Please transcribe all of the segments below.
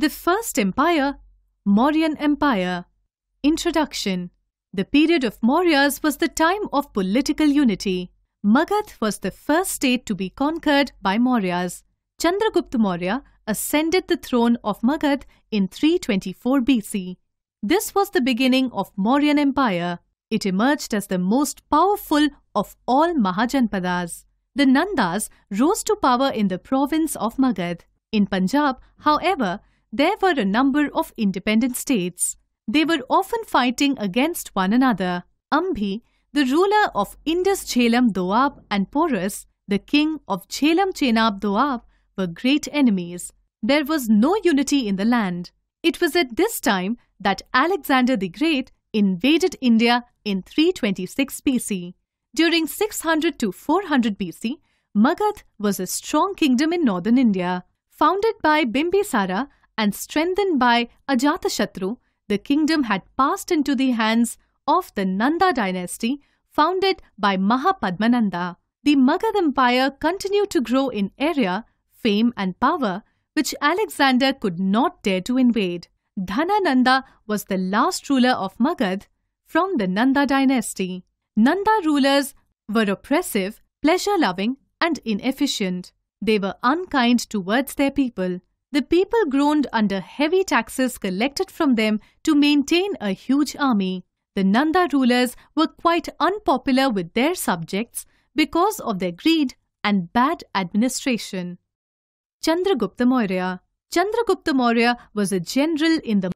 The first empire, Mauryan Empire. Introduction The period of Mauryas was the time of political unity. Magad was the first state to be conquered by Mauryas. Chandragupta Maurya ascended the throne of Magad in 324 BC. This was the beginning of Mauryan Empire. It emerged as the most powerful of all Mahajanpadas. The Nandas rose to power in the province of Magad. In Punjab, however, there were a number of independent states. They were often fighting against one another. Ambhi, the ruler of Indus Chelam Doab and Porus, the king of Chelam Chenab Doab, were great enemies. There was no unity in the land. It was at this time that Alexander the Great invaded India in 326 BC. During 600 to 400 BC, Magad was a strong kingdom in northern India. Founded by Bimbisara, and strengthened by Ajatashatru, the kingdom had passed into the hands of the Nanda dynasty, founded by Mahapadmananda. The Magad Empire continued to grow in area, fame, and power, which Alexander could not dare to invade. Dhanananda was the last ruler of Magad from the Nanda dynasty. Nanda rulers were oppressive, pleasure loving, and inefficient. They were unkind towards their people. The people groaned under heavy taxes collected from them to maintain a huge army. The Nanda rulers were quite unpopular with their subjects because of their greed and bad administration. Chandragupta Maurya Chandragupta Maurya was a general in the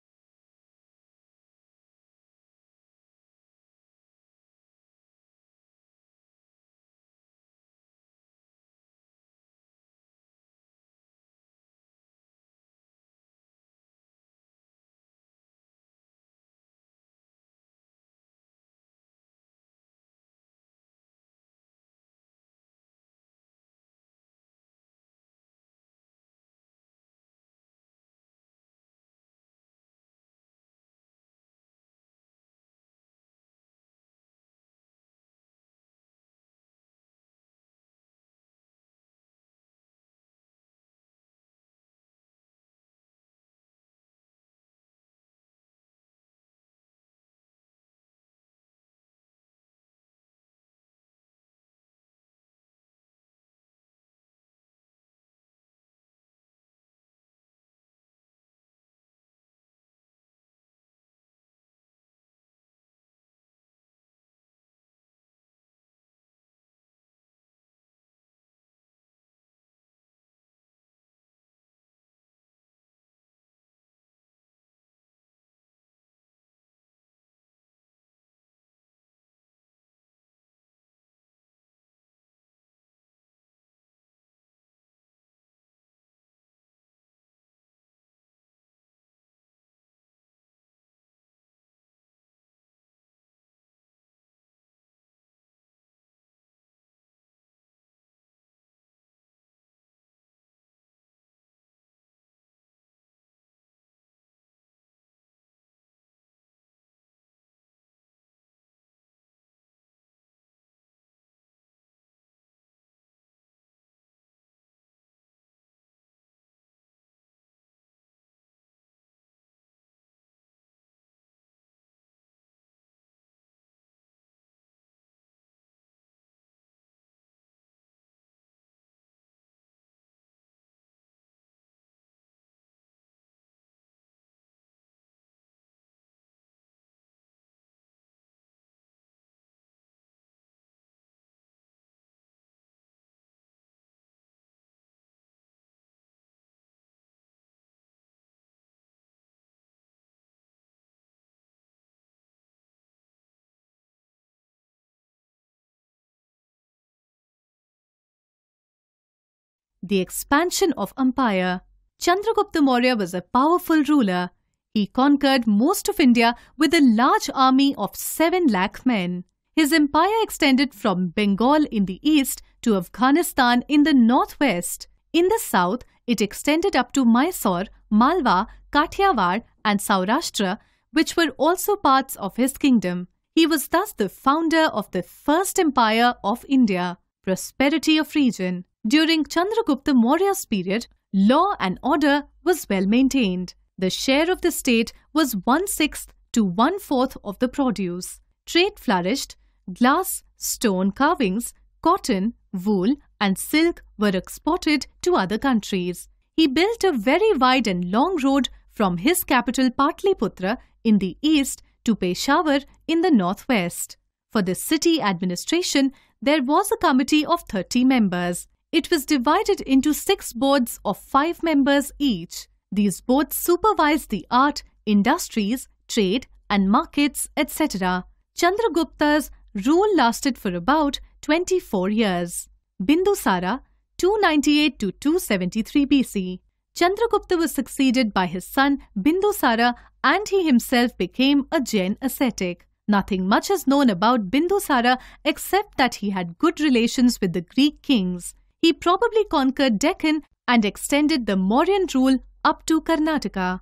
the expansion of empire, Chandragupta Maurya was a powerful ruler. He conquered most of India with a large army of 7 lakh men. His empire extended from Bengal in the east to Afghanistan in the northwest. In the south, it extended up to Mysore, Malwa, Kathiawar, and Saurashtra, which were also parts of his kingdom. He was thus the founder of the first empire of India, prosperity of region. During Chandragupta Maurya's period, law and order was well maintained. The share of the state was one sixth to one fourth of the produce. Trade flourished, glass, stone carvings, cotton, wool, and silk were exported to other countries. He built a very wide and long road from his capital Patliputra in the east to Peshawar in the northwest. For the city administration, there was a committee of 30 members. It was divided into six boards of five members each. These boards supervised the art, industries, trade and markets, etc. Chandragupta's rule lasted for about 24 years. Bindusara 298 to 273 BC. Chandragupta was succeeded by his son Bindusara and he himself became a Jain ascetic. Nothing much is known about Bindusara except that he had good relations with the Greek kings he probably conquered Deccan and extended the Mauryan rule up to Karnataka.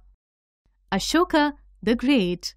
Ashoka the Great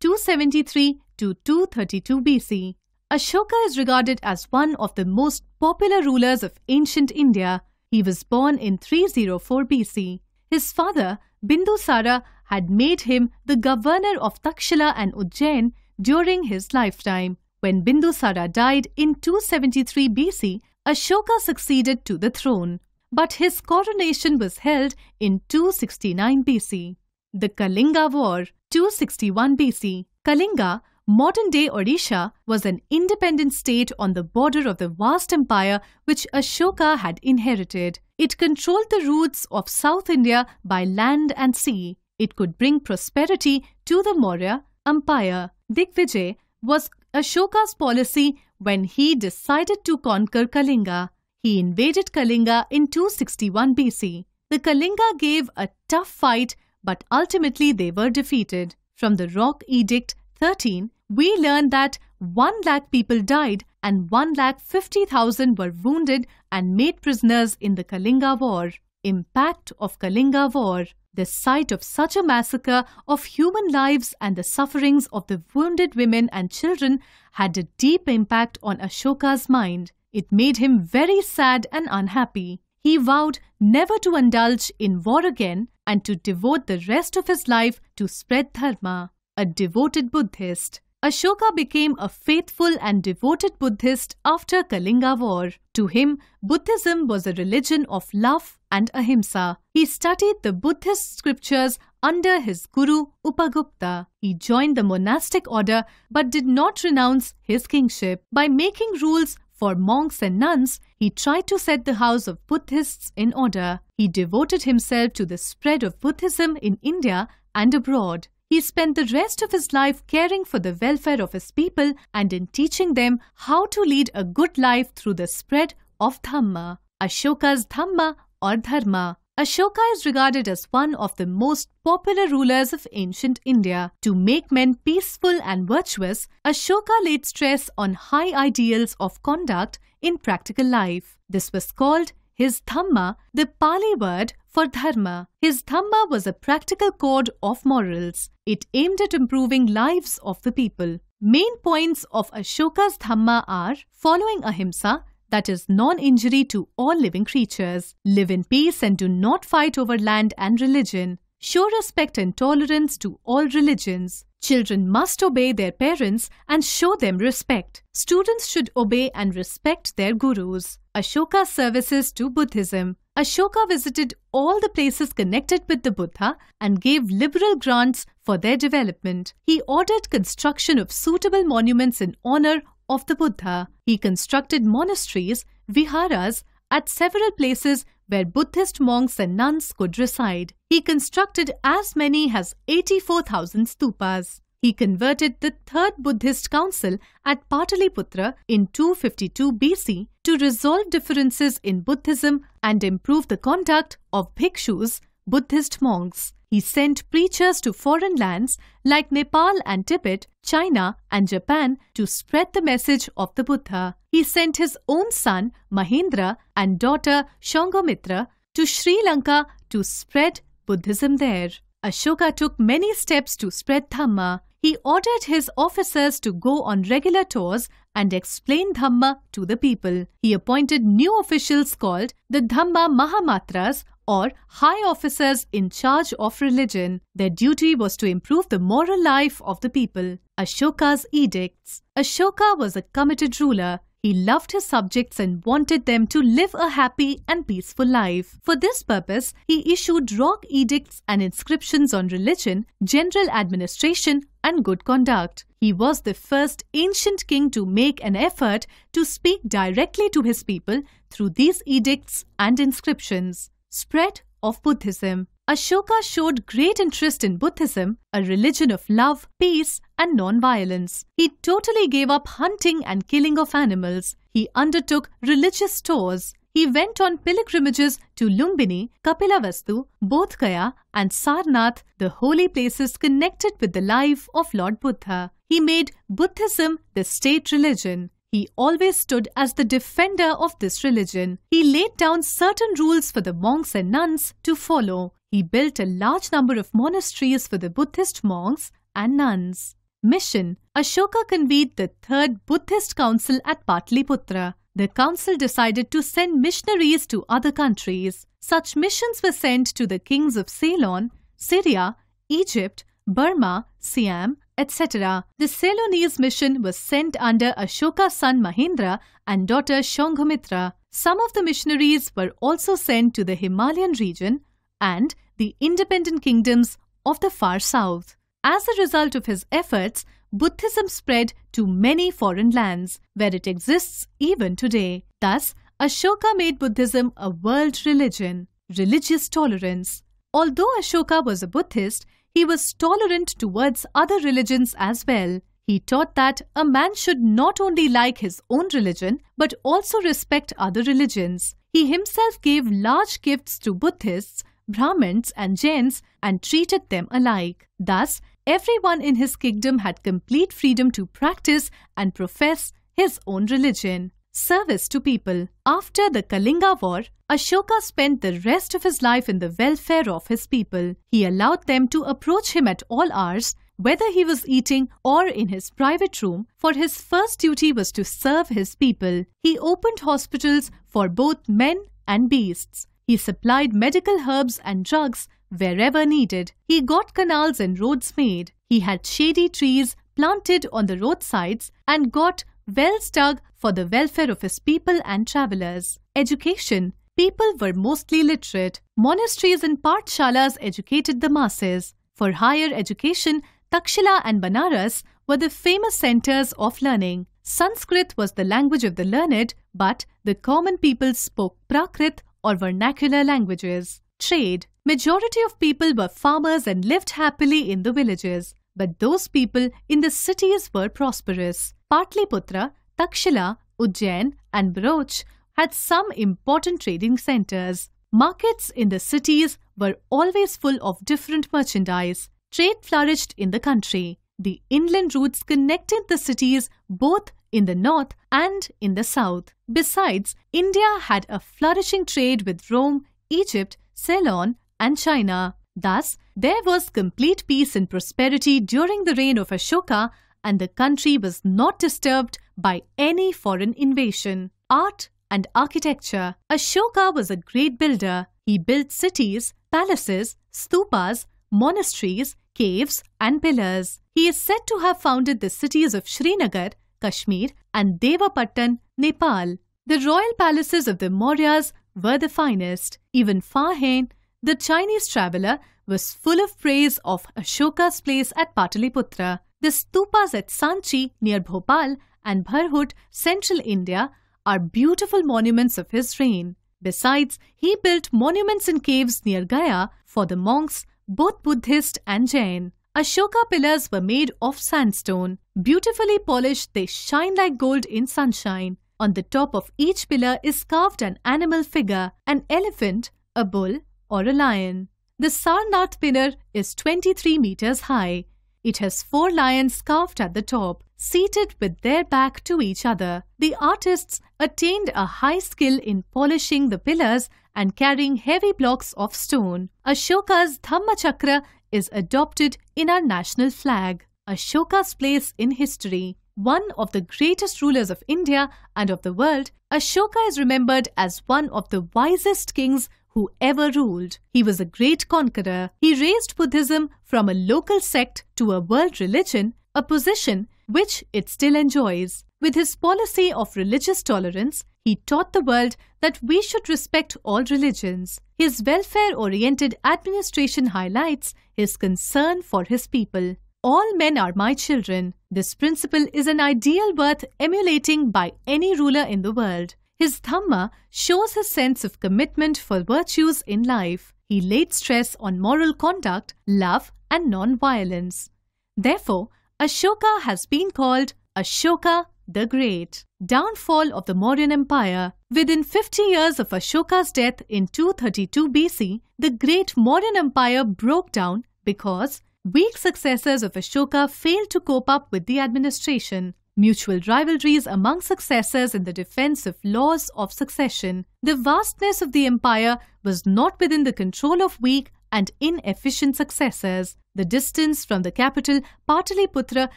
273 to 232 BC Ashoka is regarded as one of the most popular rulers of ancient India. He was born in 304 BC. His father, Bindusara, had made him the governor of Takshila and Ujjain during his lifetime. When Bindusara died in 273 BC, Ashoka succeeded to the throne, but his coronation was held in 269 BC. The Kalinga War, 261 BC. Kalinga, modern day Odisha, was an independent state on the border of the vast empire which Ashoka had inherited. It controlled the routes of South India by land and sea. It could bring prosperity to the Maurya Empire. Digvijay was Ashoka's policy when he decided to conquer Kalinga, he invaded Kalinga in 261 BC. The Kalinga gave a tough fight, but ultimately they were defeated. From the Rock Edict 13, we learn that 1 lakh people died and 1 lakh 50,000 were wounded and made prisoners in the Kalinga War. Impact of Kalinga War the sight of such a massacre of human lives and the sufferings of the wounded women and children had a deep impact on Ashoka's mind. It made him very sad and unhappy. He vowed never to indulge in war again and to devote the rest of his life to spread Dharma, a devoted Buddhist. Ashoka became a faithful and devoted Buddhist after Kalinga War. To him, Buddhism was a religion of love and ahimsa. He studied the Buddhist scriptures under his guru Upagupta. He joined the monastic order but did not renounce his kingship. By making rules for monks and nuns, he tried to set the house of Buddhists in order. He devoted himself to the spread of Buddhism in India and abroad. He spent the rest of his life caring for the welfare of his people and in teaching them how to lead a good life through the spread of Dhamma, Ashoka's Dhamma or Dharma. Ashoka is regarded as one of the most popular rulers of ancient India. To make men peaceful and virtuous, Ashoka laid stress on high ideals of conduct in practical life. This was called his Dhamma, the Pali word for Dharma. His Dhamma was a practical code of morals. It aimed at improving lives of the people. Main points of Ashoka's Dhamma are following Ahimsa, that is non-injury to all living creatures, live in peace and do not fight over land and religion, show respect and tolerance to all religions, Children must obey their parents and show them respect. Students should obey and respect their gurus. Ashoka services to Buddhism. Ashoka visited all the places connected with the Buddha and gave liberal grants for their development. He ordered construction of suitable monuments in honor of the Buddha. He constructed monasteries, viharas, at several places where Buddhist monks and nuns could reside. He constructed as many as 84,000 stupas. He converted the third Buddhist council at Pataliputra in 252 BC to resolve differences in Buddhism and improve the conduct of bhikshus, Buddhist monks. He sent preachers to foreign lands like Nepal and Tibet, China and Japan to spread the message of the Buddha. He sent his own son Mahendra and daughter Shangomitra to Sri Lanka to spread Buddhism there. Ashoka took many steps to spread Dhamma. He ordered his officers to go on regular tours and explain Dhamma to the people. He appointed new officials called the Dhamma Mahamatras or high officers in charge of religion. Their duty was to improve the moral life of the people. Ashoka's edicts. Ashoka was a committed ruler. He loved his subjects and wanted them to live a happy and peaceful life. For this purpose, he issued rock edicts and inscriptions on religion, general administration, and good conduct. He was the first ancient king to make an effort to speak directly to his people through these edicts and inscriptions. Spread of Buddhism Ashoka showed great interest in Buddhism, a religion of love, peace, and non-violence. He totally gave up hunting and killing of animals. He undertook religious tours. He went on pilgrimages to Lumbini, Kapilavastu, Bodh Gaya, and Sarnath, the holy places connected with the life of Lord Buddha. He made Buddhism the state religion. He always stood as the defender of this religion. He laid down certain rules for the monks and nuns to follow. He built a large number of monasteries for the Buddhist monks and nuns. Mission Ashoka convened the Third Buddhist Council at Patliputra. The council decided to send missionaries to other countries. Such missions were sent to the kings of Ceylon, Syria, Egypt, Burma, Siam, etc. The Ceylonese mission was sent under Ashoka's son Mahendra and daughter Shonghumitra. Some of the missionaries were also sent to the Himalayan region and the independent kingdoms of the far south. As a result of his efforts, Buddhism spread to many foreign lands, where it exists even today. Thus, Ashoka made Buddhism a world religion, religious tolerance. Although Ashoka was a Buddhist, he was tolerant towards other religions as well. He taught that a man should not only like his own religion but also respect other religions. He himself gave large gifts to Buddhists Brahmins and Jains and treated them alike. Thus, everyone in his kingdom had complete freedom to practice and profess his own religion. Service to people. After the Kalinga War, Ashoka spent the rest of his life in the welfare of his people. He allowed them to approach him at all hours, whether he was eating or in his private room, for his first duty was to serve his people. He opened hospitals for both men and beasts. He supplied medical herbs and drugs wherever needed. He got canals and roads made. He had shady trees planted on the roadsides and got wells dug for the welfare of his people and travellers. Education People were mostly literate. Monasteries and partshalas educated the masses. For higher education, Takshila and Banaras were the famous centres of learning. Sanskrit was the language of the learned, but the common people spoke Prakrit, or vernacular languages. Trade. Majority of people were farmers and lived happily in the villages, but those people in the cities were prosperous. Patliputra, Takshila, Ujjain and Broch had some important trading centers. Markets in the cities were always full of different merchandise. Trade flourished in the country. The inland routes connected the cities both in the north and in the south. Besides, India had a flourishing trade with Rome, Egypt, Ceylon, and China. Thus, there was complete peace and prosperity during the reign of Ashoka, and the country was not disturbed by any foreign invasion. Art and architecture. Ashoka was a great builder. He built cities, palaces, stupas, monasteries, caves, and pillars. He is said to have founded the cities of Srinagar, Kashmir, and Devapattan, Nepal. The royal palaces of the Mauryas were the finest. Even Fahen, the Chinese traveller, was full of praise of Ashoka's place at Pataliputra. The stupas at Sanchi near Bhopal and Bharhut, central India, are beautiful monuments of his reign. Besides, he built monuments in caves near Gaya for the monks, both Buddhist and Jain. Ashoka pillars were made of sandstone. Beautifully polished, they shine like gold in sunshine. On the top of each pillar is carved an animal figure, an elephant, a bull, or a lion. The Sarnath pillar is 23 meters high. It has four lions carved at the top, seated with their back to each other. The artists attained a high skill in polishing the pillars and carrying heavy blocks of stone. Ashoka's Chakra is adopted in our national flag. Ashoka's place in history. One of the greatest rulers of India and of the world, Ashoka is remembered as one of the wisest kings who ever ruled. He was a great conqueror. He raised Buddhism from a local sect to a world religion, a position which it still enjoys. With his policy of religious tolerance, he taught the world that we should respect all religions. His welfare oriented administration highlights his concern for his people. All men are my children. This principle is an ideal worth emulating by any ruler in the world. His Dhamma shows his sense of commitment for virtues in life. He laid stress on moral conduct, love, and non violence. Therefore, Ashoka has been called Ashoka the Great. Downfall of the Mauryan Empire Within 50 years of Ashoka's death in 232 BC, the Great Mauryan Empire broke down because weak successors of Ashoka failed to cope up with the administration. Mutual rivalries among successors in the defense of laws of succession. The vastness of the empire was not within the control of weak and inefficient successors. The distance from the capital, Pataliputra,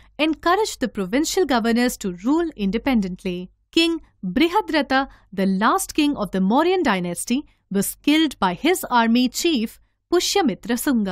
encouraged the provincial governors to rule independently. King Brihadrata, the last king of the Mauryan dynasty, was killed by his army chief Pushyamitra Sunga.